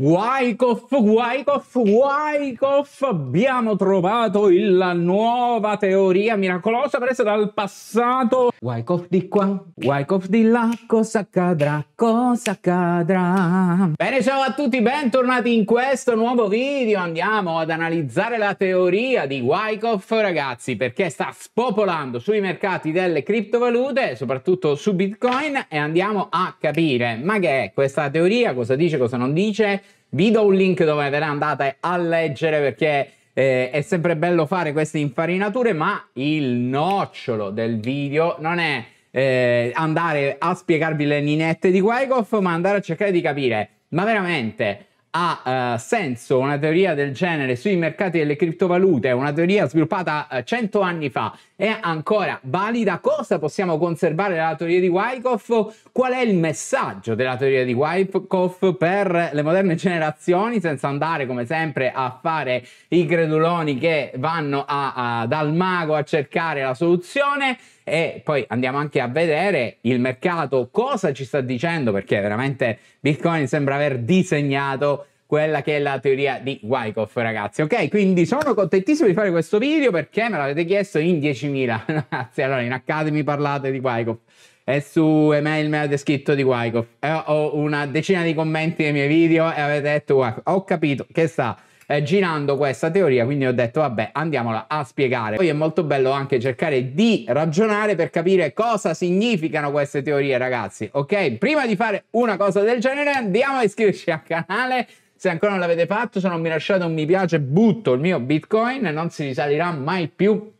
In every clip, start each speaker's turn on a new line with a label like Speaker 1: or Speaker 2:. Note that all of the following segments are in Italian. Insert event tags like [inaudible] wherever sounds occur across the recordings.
Speaker 1: Wyckoff, Wyckoff, Wyckoff, abbiamo trovato la nuova teoria miracolosa presa dal passato. Wyckoff di qua, Wyckoff di là, cosa accadrà, cosa accadrà. Bene, ciao a tutti, bentornati in questo nuovo video. Andiamo ad analizzare la teoria di Wyckoff, ragazzi, perché sta spopolando sui mercati delle criptovalute, soprattutto su Bitcoin, e andiamo a capire ma che è questa teoria, cosa dice, cosa non dice vi do un link dove ve ne andate a leggere perché eh, è sempre bello fare queste infarinature, ma il nocciolo del video non è eh, andare a spiegarvi le ninette di Wyckoff, ma andare a cercare di capire, ma veramente ha uh, senso una teoria del genere sui mercati delle criptovalute, una teoria sviluppata uh, eh, 100 anni fa, è ancora valida? Cosa possiamo conservare dalla teoria di Wyckoff? Qual è il messaggio della teoria di Wyckoff per le moderne generazioni, senza andare come sempre a fare i creduloni che vanno a, a, dal mago a cercare la soluzione? e poi andiamo anche a vedere il mercato cosa ci sta dicendo perché veramente Bitcoin sembra aver disegnato quella che è la teoria di Wyckoff, ragazzi. Ok, quindi sono contentissimo di fare questo video perché me l'avete chiesto in 10.000, [laughs] ragazzi. Allora, in Academy parlate di Wyckoff e su email mi avete scritto di Wyckoff. ho una decina di commenti nei miei video e avete detto, ho capito che sta eh, girando questa teoria, quindi ho detto vabbè andiamola a spiegare. Poi è molto bello anche cercare di ragionare per capire cosa significano queste teorie ragazzi, ok? Prima di fare una cosa del genere andiamo a iscriverci al canale. Se ancora non l'avete fatto, se non mi lasciate un mi piace, butto il mio Bitcoin, non si risalirà mai più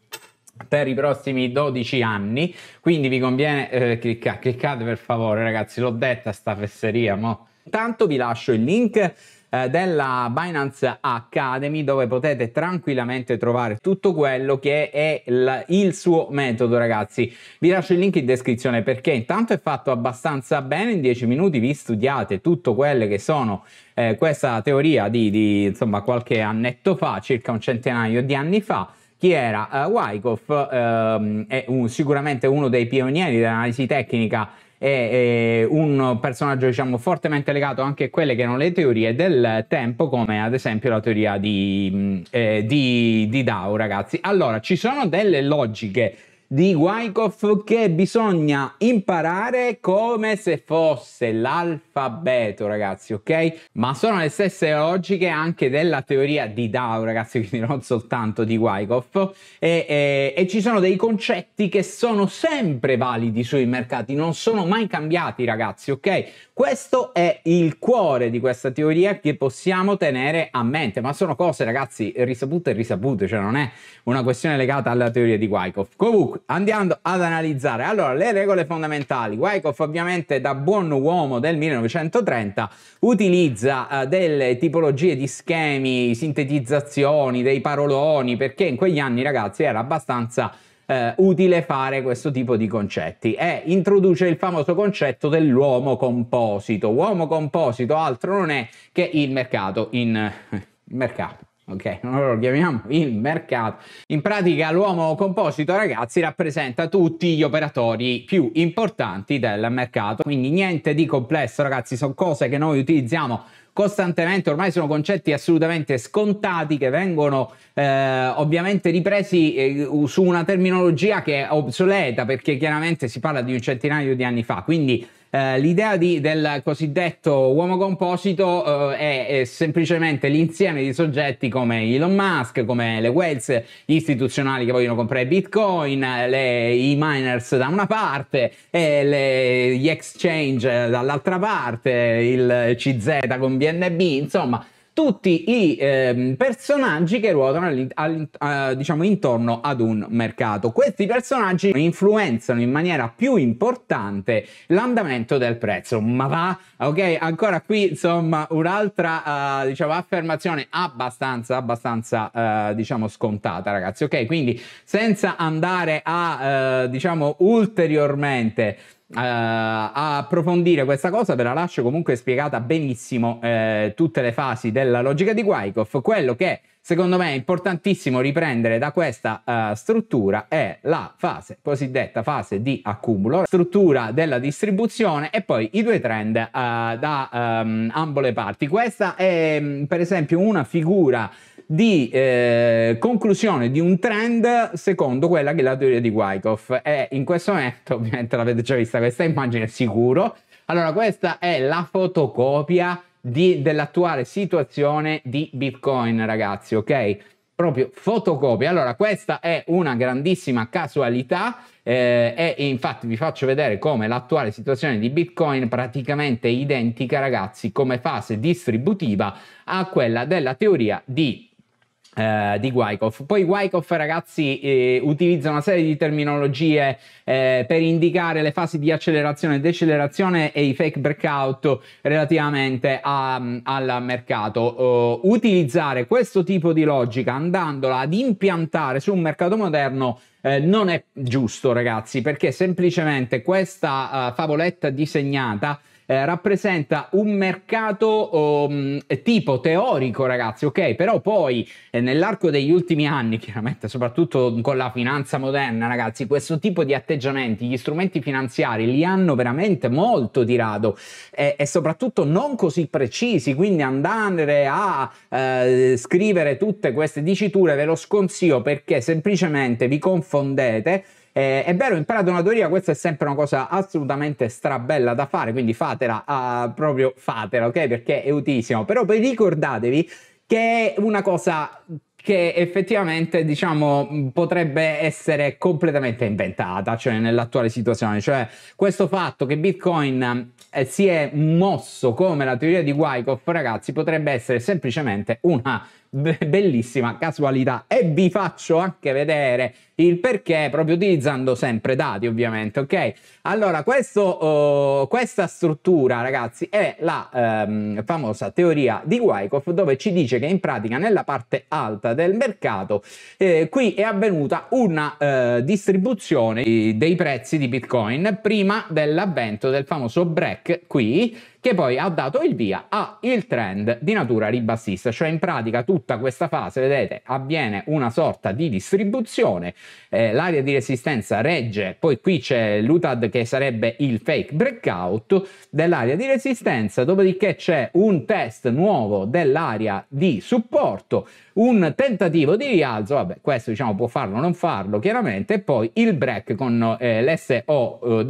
Speaker 1: per i prossimi 12 anni quindi vi conviene eh, cliccare cliccate per favore ragazzi l'ho detta sta fesseria mo intanto vi lascio il link eh, della Binance Academy dove potete tranquillamente trovare tutto quello che è il, il suo metodo ragazzi. Vi lascio il link in descrizione perché intanto è fatto abbastanza bene, in 10 minuti vi studiate tutto quello che sono eh, questa teoria di, di insomma qualche annetto fa, circa un centinaio di anni fa, chi era? Uh, Wyckoff uh, è un, sicuramente uno dei pionieri dell'analisi tecnica è un personaggio diciamo fortemente legato anche a quelle che erano le teorie del tempo come ad esempio la teoria di, mm, eh, di, di Dow ragazzi allora ci sono delle logiche di Wyckoff che bisogna imparare come se fosse l'alfabeto, ragazzi, ok? Ma sono le stesse logiche anche della teoria di Dow, ragazzi, [laughs] quindi non soltanto di Wyckoff, e, e, e ci sono dei concetti che sono sempre validi sui mercati, non sono mai cambiati, ragazzi, ok? Questo è il cuore di questa teoria che possiamo tenere a mente, ma sono cose, ragazzi, risapute e risapute, cioè non è una questione legata alla teoria di Wyckoff. Comunque, Andiamo ad analizzare allora le regole fondamentali. Wyckoff, ovviamente, da buon uomo del 1930, utilizza eh, delle tipologie di schemi, sintetizzazioni, dei paroloni, perché in quegli anni, ragazzi, era abbastanza. Eh, utile fare questo tipo di concetti e introduce il famoso concetto dell'uomo composito. Uomo composito altro non è che il mercato in [laughs] mercato ok? non lo chiamiamo il mercato. In pratica l'uomo composito, ragazzi, rappresenta tutti gli operatori più importanti del mercato, quindi niente di complesso, ragazzi, sono cose che noi utilizziamo costantemente, ormai sono concetti assolutamente scontati che vengono eh, ovviamente ripresi eh, su una terminologia che è obsoleta perché chiaramente si parla di un centinaio di anni fa, quindi eh, l'idea di, del cosiddetto uomo composito eh, è, è, semplicemente l'insieme di soggetti come Elon Musk, come le Wells istituzionali che vogliono comprare Bitcoin, le, i miners da una parte, le, gli exchange dall'altra parte, il CZ con BNB, insomma tutti i eh, personaggi che ruotano uh, diciamo intorno ad un mercato. Questi personaggi influenzano in maniera più importante l'andamento del prezzo. Ma va, ok, ancora qui insomma un'altra uh, diciamo affermazione abbastanza abbastanza uh, diciamo scontata, ragazzi. Ok, quindi senza andare a eh, diciamo ulteriormente Uh, a approfondire questa cosa ve la lascio comunque spiegata benissimo eh, tutte le fasi della logica di Wyckoff quello che Secondo me è importantissimo riprendere da questa uh, struttura è la fase cosiddetta fase di accumulo, struttura della distribuzione e poi i due trend uh, da um, ambo le parti. Questa è mm, per esempio una figura di eh, conclusione di un trend secondo quella che è la teoria di Wyckoff e in questo momento [laughs] ovviamente l'avete già vista questa immagine sicuro allora questa è la fotocopia di, dell'attuale situazione di Bitcoin, ragazzi, ok? Proprio fotocopia. Allora, questa è una grandissima casualità eh, e infatti vi faccio vedere come l'attuale situazione di Bitcoin praticamente identica, ragazzi, come fase distributiva a quella della teoria di eh, di Wyckoff. Poi Wyckoff, ragazzi, eh, utilizza una serie di terminologie eh, per indicare le fasi di accelerazione e decelerazione e i fake breakout relativamente a, mm, al mercato. Uh, utilizzare questo tipo di logica andandola ad impiantare su un mercato moderno eh, non è giusto, ragazzi, perché semplicemente questa uh, favoletta disegnata eh, rappresenta un mercato um, tipo teorico, ragazzi, ok? Però poi eh, nell'arco degli ultimi anni, [laughs] chiaramente, soprattutto con la finanza moderna, ragazzi, questo tipo di atteggiamenti, gli strumenti finanziari li hanno veramente molto di rado e, eh, e soprattutto non così precisi, quindi andare a eh, scrivere tutte queste diciture ve lo sconsiglio perché semplicemente vi confondete eh, è vero, imparate una teoria, questa è sempre una cosa assolutamente strabella da fare, quindi fatela, uh, proprio fatela, ok? Perché è utilissimo. Però poi ricordatevi che è una cosa che effettivamente diciamo potrebbe essere completamente inventata cioè nell'attuale situazione cioè questo fatto che bitcoin eh, si è mosso come la teoria di Wyckoff ragazzi potrebbe essere semplicemente una bellissima casualità e vi faccio anche vedere il perché proprio utilizzando sempre dati ovviamente ok allora questo, oh, questa struttura ragazzi è la ehm, famosa teoria di Wyckoff dove ci dice che in pratica nella parte alta del mercato eh, qui è avvenuta una eh, distribuzione dei prezzi di bitcoin prima dell'avvento del famoso break qui che poi ha dato il via al trend di natura ribassista, cioè in pratica tutta questa fase, vedete, avviene una sorta di distribuzione, eh, l'area di resistenza regge, poi qui c'è l'UTAD che sarebbe il fake breakout dell'area di resistenza, dopodiché c'è un test nuovo dell'area di supporto, un tentativo di rialzo, vabbè questo diciamo può farlo o non farlo chiaramente, poi il break con eh, l'SOW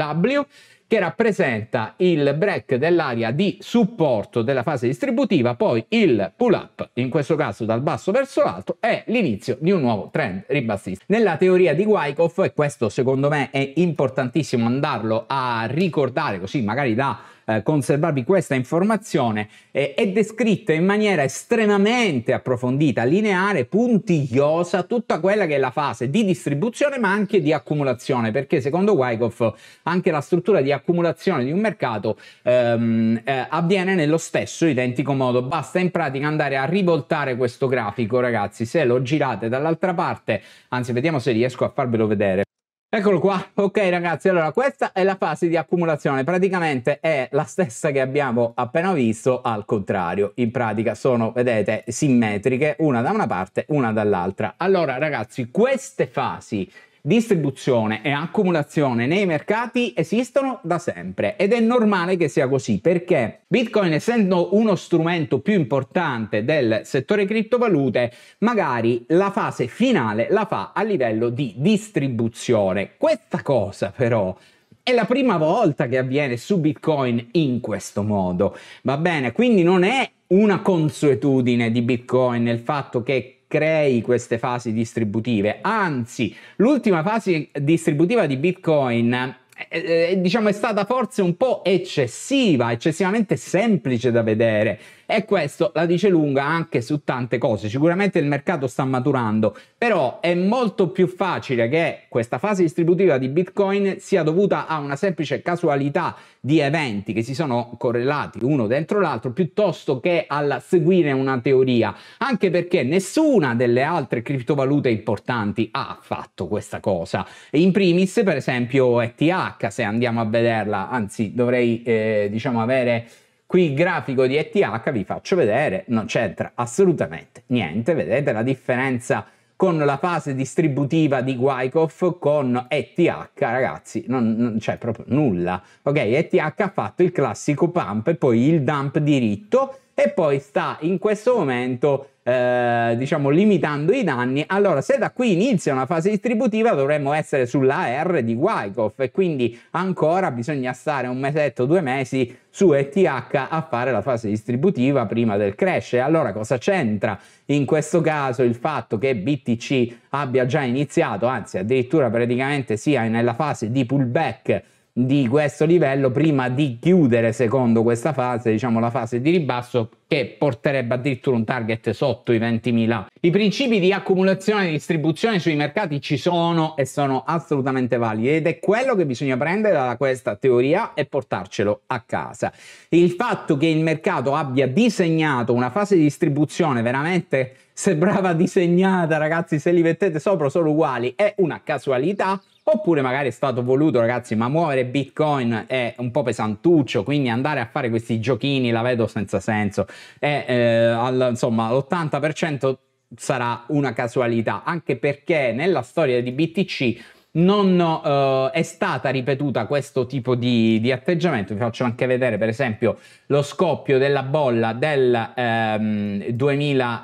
Speaker 1: che rappresenta il break dell'area di supporto della fase distributiva, poi il pull up, in questo caso dal basso verso l'alto, è l'inizio di un nuovo trend ribassista. Nella teoria di Wyckoff, e questo secondo me è importantissimo andarlo a ricordare, così magari da eh, conservarvi questa informazione, eh, è descritta in maniera estremamente approfondita, lineare, puntigliosa, tutta quella che è la fase di distribuzione ma anche di accumulazione, perché secondo Wyckoff anche la struttura di accumulazione di un mercato ehm, eh, avviene nello stesso identico modo, basta in pratica andare a rivoltare questo grafico ragazzi, se lo girate dall'altra parte, anzi vediamo se riesco a farvelo vedere. Eccolo qua, ok ragazzi, allora questa è la fase di accumulazione, praticamente è la stessa che abbiamo appena visto al contrario, in pratica sono, vedete, simmetriche, una da una parte, una dall'altra. Allora ragazzi, queste fasi Distribuzione e accumulazione nei mercati esistono da sempre ed è normale che sia così perché Bitcoin essendo uno strumento più importante del settore criptovalute magari la fase finale la fa a livello di distribuzione. Questa cosa però è la prima volta che avviene su Bitcoin in questo modo. Va bene, quindi non è una consuetudine di Bitcoin il fatto che crei queste fasi distributive. Anzi, l'ultima fase distributiva di Bitcoin è, eh, eh, diciamo, è stata forse un po' eccessiva, eccessivamente semplice da vedere. E questo la dice lunga anche su tante cose. Sicuramente il mercato sta maturando, però è molto più facile che questa fase distributiva di Bitcoin sia dovuta a una semplice casualità di eventi che si sono correlati uno dentro l'altro piuttosto che alla seguire una teoria, anche perché nessuna delle altre criptovalute importanti ha fatto questa cosa. In primis, per esempio, ETH ETH se andiamo a vederla, anzi dovrei eh, diciamo avere qui il grafico di ETH, vi faccio vedere, non c'entra assolutamente niente, vedete la differenza con la fase distributiva di Wyckoff con ETH, ragazzi, non, non c'è proprio nulla. Ok, ETH ha fatto il classico pump e poi il dump diritto e poi sta in questo momento eh, diciamo limitando i danni allora se da qui inizia una fase distributiva dovremmo essere sulla R di Wyckoff e quindi ancora bisogna stare un mesetto due mesi su ETH a fare la fase distributiva prima del crash allora cosa c'entra in questo caso il fatto che BTC abbia già iniziato anzi addirittura praticamente sia nella fase di pullback di questo livello prima di chiudere secondo questa fase, diciamo la fase di ribasso che porterebbe addirittura un target sotto i 20.000. I principi di accumulazione e distribuzione sui mercati ci sono e sono assolutamente validi ed è quello che bisogna prendere da questa teoria e portarcelo a casa. Il fatto che il mercato abbia disegnato una fase di distribuzione veramente sembrava disegnata, ragazzi, se li mettete sopra sono uguali, è una casualità Oppure magari è stato voluto, ragazzi, ma muovere Bitcoin è un po' pesantuccio, quindi andare a fare questi giochini la vedo senza senso. E, eh, al, insomma, l'80% sarà una casualità, anche perché nella storia di BTC non uh, è stata ripetuta questo tipo di, di, atteggiamento. Vi faccio anche vedere, per esempio, lo scoppio della bolla del ehm, 2000.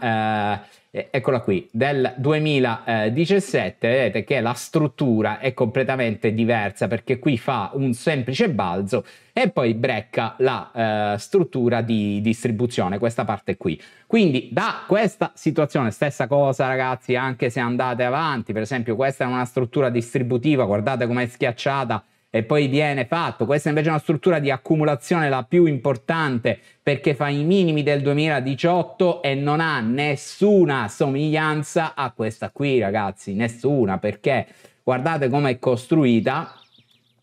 Speaker 1: Eh, eh, eccola qui, del 2017, vedete che la struttura è completamente diversa perché qui fa un semplice balzo e poi brecca la eh, struttura di distribuzione, questa parte qui. Quindi da questa situazione, stessa cosa ragazzi, anche se andate avanti, per esempio questa è una struttura distributiva, guardate com'è schiacciata, e poi viene fatto. Questa invece è una struttura di accumulazione la più importante perché fa i minimi del 2018 e non ha nessuna somiglianza a questa qui, ragazzi, nessuna, perché guardate come è costruita,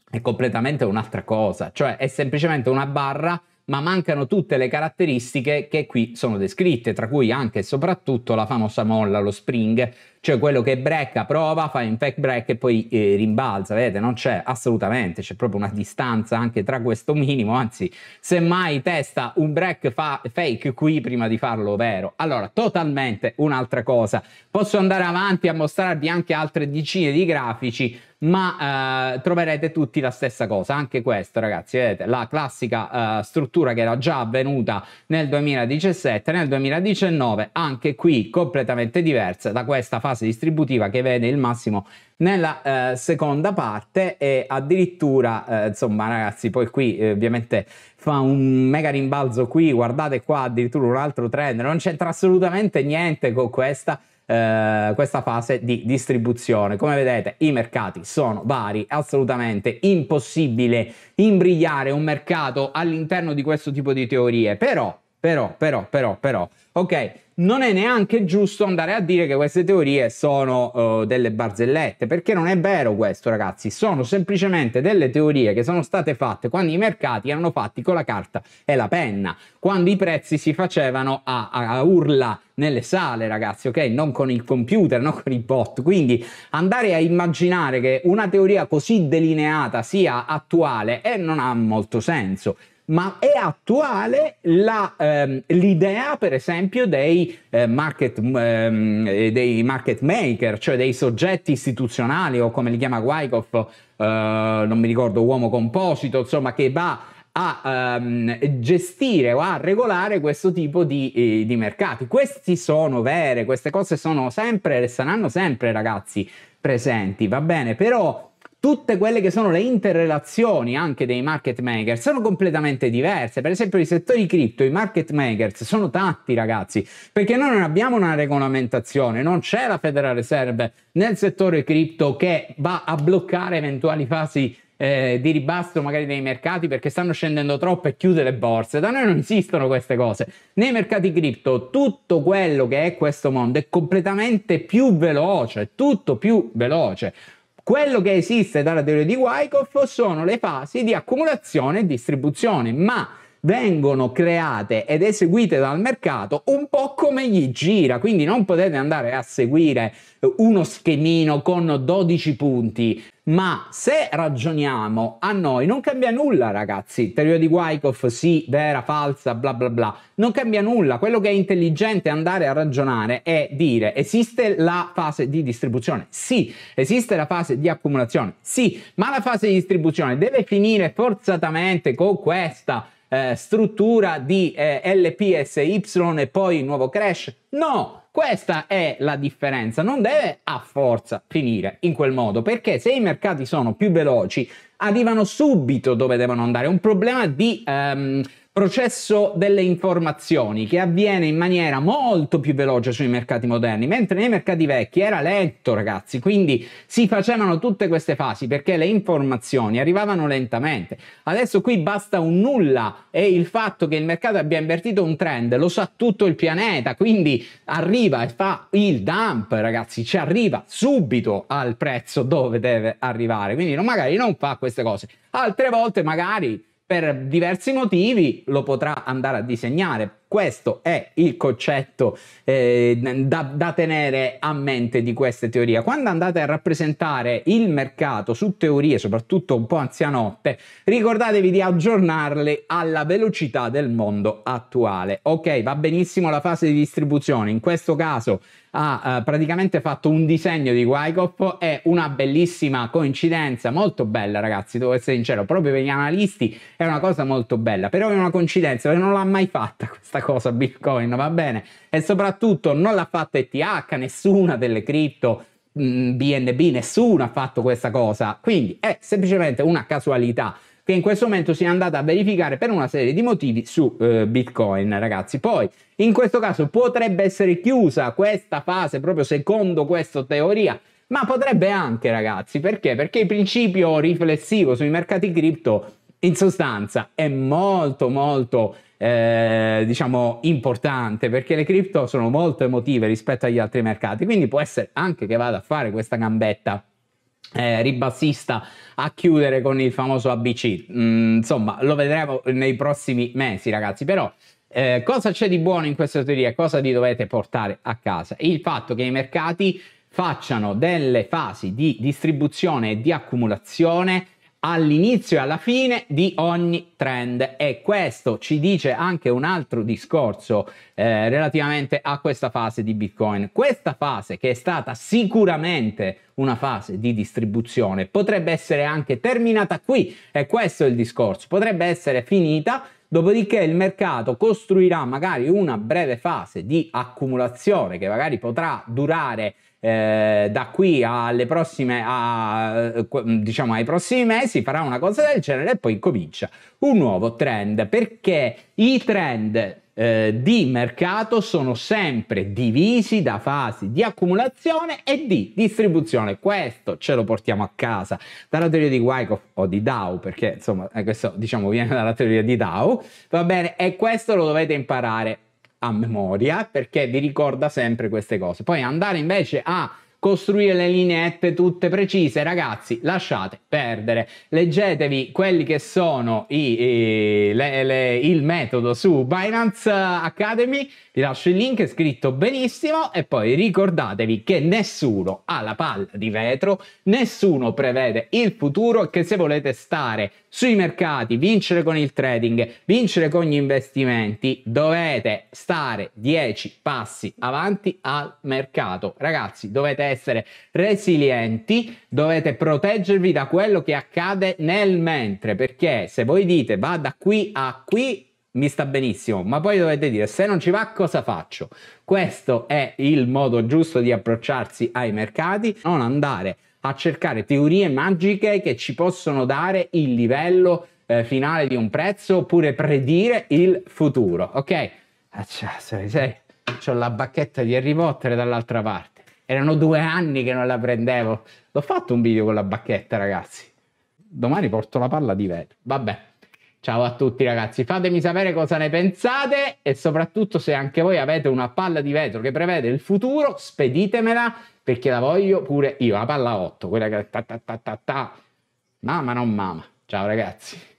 Speaker 1: è completamente un'altra cosa, cioè è semplicemente una barra ma mancano tutte le caratteristiche che qui sono descritte, tra cui anche e soprattutto la famosa molla, lo spring, cioè quello che brecca prova, fa in fake break e poi eh, rimbalza, vedete, non c'è assolutamente, c'è proprio una distanza anche tra questo minimo, anzi semmai testa un break fa fake qui prima di farlo vero. Allora, totalmente un'altra cosa. Posso andare avanti a mostrarvi anche altre decine di grafici, ma eh, troverete tutti la stessa cosa, anche questo ragazzi, vedete la classica eh, struttura che era già avvenuta nel 2017, nel 2019 anche qui completamente diversa da questa fase fase distributiva che vede il massimo nella eh, seconda parte e addirittura, eh, insomma ragazzi, poi qui eh, ovviamente fa un mega rimbalzo qui, guardate qua addirittura un altro trend, non c'entra assolutamente niente con questa eh, questa fase di distribuzione. Come vedete i mercati sono vari, assolutamente impossibile imbrigliare un mercato all'interno di questo tipo di teorie, però però, però, però, però. Ok, non è neanche giusto andare a dire che queste teorie sono uh, delle barzellette, perché non è vero questo, ragazzi. Sono semplicemente delle teorie che sono state fatte quando i mercati erano fatti con la carta e la penna, quando i prezzi si facevano a, a, a urla nelle sale, ragazzi, ok? Non con il computer, non con i bot. Quindi andare a immaginare che una teoria così delineata sia attuale eh, non ha molto senso ma è attuale la, ehm, l'idea, per esempio, dei, eh, market, ehm, dei, market, maker, cioè dei soggetti istituzionali o come li chiama Wyckoff, eh, non mi ricordo, uomo composito, insomma, che va a ehm, gestire o a regolare questo tipo di, eh, di mercati. Questi sono vere, queste cose sono sempre, e saranno sempre, ragazzi, presenti, va bene, però tutte quelle che sono le interrelazioni anche dei market makers sono completamente diverse. Per esempio, i settori cripto, i market makers sono tanti, ragazzi, perché noi non abbiamo una regolamentazione, non c'è la Federal Reserve nel settore cripto che va a bloccare eventuali fasi eh, di ribasso magari dei mercati perché stanno scendendo troppo e chiude le borse. Da noi non esistono queste cose. Nei mercati cripto tutto quello che è questo mondo è completamente più veloce, tutto più veloce. Quello che esiste dalla teoria di Wyckoff sono le fasi di accumulazione e distribuzione, ma vengono create ed eseguite dal mercato un po' come gli gira, quindi non potete andare a seguire eh, uno schemino con 12 punti. Ma se ragioniamo a noi non cambia nulla, ragazzi. Teoria di Wyckoff, sì, vera, falsa, bla bla bla. Non cambia nulla. Quello che è intelligente andare a ragionare è dire esiste la fase di distribuzione? Sì. Esiste la fase di accumulazione? Sì. Ma la fase di distribuzione deve finire forzatamente con questa eh, struttura di eh, LPSY e poi nuovo crash? No, questa è la differenza, non deve a forza finire in quel modo, perché se i mercati sono più veloci, arrivano subito dove devono andare, è un problema di... Um, processo delle informazioni che avviene in maniera molto più veloce sui mercati moderni, mentre nei mercati vecchi era lento, ragazzi, quindi si facevano tutte queste fasi perché le informazioni arrivavano lentamente. Adesso qui basta un nulla e il fatto che il mercato abbia invertito un trend lo sa tutto il pianeta, quindi arriva e fa il dump, ragazzi, ci arriva subito al prezzo dove deve arrivare, quindi non, magari non fa queste cose. Altre volte magari per diversi motivi lo potrà andare a disegnare questo è il concetto eh, da, da, tenere a mente di queste teorie. Quando andate a rappresentare il mercato su teorie, soprattutto un po' anzianotte, ricordatevi di aggiornarle alla velocità del mondo attuale. Ok, va benissimo la fase di distribuzione, in questo caso ha eh, praticamente fatto un disegno di Wyckoff, è una bellissima coincidenza, molto bella ragazzi, devo essere sincero, proprio per gli analisti è una cosa molto bella, però è una coincidenza, non l'ha mai fatta questa cosa Bitcoin, va bene? E soprattutto non l'ha fatto ETH, nessuna delle cripto, BNB, mm, nessuno ha fatto questa cosa. Quindi è semplicemente una casualità che in questo momento si è andata a verificare per una serie di motivi su eh, Bitcoin, ragazzi. Poi, in questo caso potrebbe essere chiusa questa fase proprio secondo questa teoria, ma potrebbe anche, ragazzi, perché? Perché il principio riflessivo sui mercati cripto in sostanza è molto molto eh, diciamo importante perché le cripto sono molto emotive rispetto agli altri mercati, quindi può essere anche che vada a fare questa gambetta eh, ribassista a chiudere con il famoso ABC. Mm, insomma, lo vedremo nei prossimi mesi, ragazzi. Però eh, cosa c'è di buono in questa teoria? Cosa vi dovete portare a casa? Il fatto che i mercati facciano delle fasi di distribuzione e di accumulazione all'inizio e alla fine di ogni trend e questo ci dice anche un altro discorso eh, relativamente a questa fase di Bitcoin. Questa fase che è stata sicuramente una fase di distribuzione potrebbe essere anche terminata qui e questo è il discorso, potrebbe essere finita Dopodiché il mercato costruirà magari una breve fase di accumulazione che magari potrà durare eh, da qui alle prossime, a, diciamo ai prossimi mesi farà una cosa del genere e poi comincia un nuovo trend perché i trend eh, di mercato sono sempre divisi da fasi di accumulazione e di distribuzione. Questo ce lo portiamo a casa dalla teoria di Wyckoff o di Dow, perché insomma eh, questo diciamo viene dalla teoria di Dow, va bene? E questo lo dovete imparare a memoria perché vi ricorda sempre queste cose. Poi andare invece a costruire le lineette tutte precise, ragazzi, lasciate perdere. Leggetevi quelli che sono i, i, le, le, il metodo su Binance Academy, vi lascio il link, è scritto benissimo e poi ricordatevi che nessuno ha la palla di vetro, nessuno prevede il futuro che se volete stare sui mercati, vincere con il trading, vincere con gli investimenti, dovete stare 10 passi avanti al mercato. Ragazzi, dovete essere resilienti, dovete proteggervi da quello che accade nel mentre, perché se voi dite va da qui a qui, mi sta benissimo, ma poi dovete dire se non ci va cosa faccio? Questo è il modo giusto di approcciarsi ai mercati, non andare a cercare teorie magiche che ci possono dare il livello eh, finale di un prezzo oppure predire il futuro, ok? Ah, cioè, c'ho la bacchetta di Harry Potter dall'altra parte. Erano due anni che non la prendevo. L'ho fatto un video con la bacchetta, ragazzi. Domani porto la palla di vetro. Vabbè. Ciao a tutti ragazzi, fatemi sapere cosa ne pensate e soprattutto se anche voi avete una palla di vetro che prevede il futuro, speditemela perché la voglio pure io, la palla 8, quella che ta ta ta ta ta. Mamma non mamma. Ciao ragazzi.